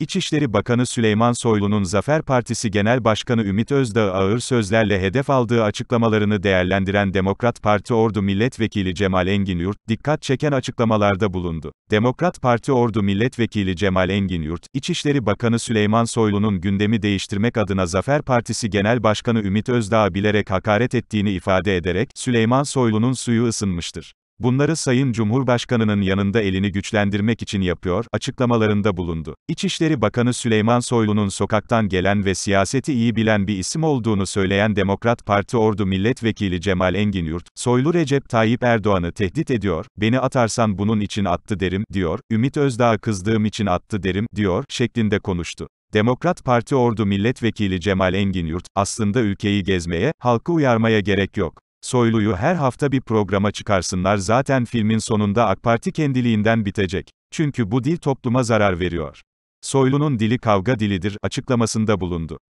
İçişleri Bakanı Süleyman Soylu'nun Zafer Partisi Genel Başkanı Ümit Özdağ ağır sözlerle hedef aldığı açıklamalarını değerlendiren Demokrat Parti Ordu Milletvekili Cemal Enginyurt, dikkat çeken açıklamalarda bulundu. Demokrat Parti Ordu Milletvekili Cemal Enginyurt, İçişleri Bakanı Süleyman Soylu'nun gündemi değiştirmek adına Zafer Partisi Genel Başkanı Ümit Özdağ'a bilerek hakaret ettiğini ifade ederek, Süleyman Soylu'nun suyu ısınmıştır. Bunları Sayın Cumhurbaşkanı'nın yanında elini güçlendirmek için yapıyor, açıklamalarında bulundu. İçişleri Bakanı Süleyman Soylu'nun sokaktan gelen ve siyaseti iyi bilen bir isim olduğunu söyleyen Demokrat Parti Ordu Milletvekili Cemal Enginyurt, Soylu Recep Tayyip Erdoğan'ı tehdit ediyor, beni atarsan bunun için attı derim, diyor, Ümit Özdağ kızdığım için attı derim, diyor, şeklinde konuştu. Demokrat Parti Ordu Milletvekili Cemal Enginyurt, aslında ülkeyi gezmeye, halkı uyarmaya gerek yok. Soylu'yu her hafta bir programa çıkarsınlar zaten filmin sonunda AK Parti kendiliğinden bitecek. Çünkü bu dil topluma zarar veriyor. Soylu'nun dili kavga dilidir açıklamasında bulundu.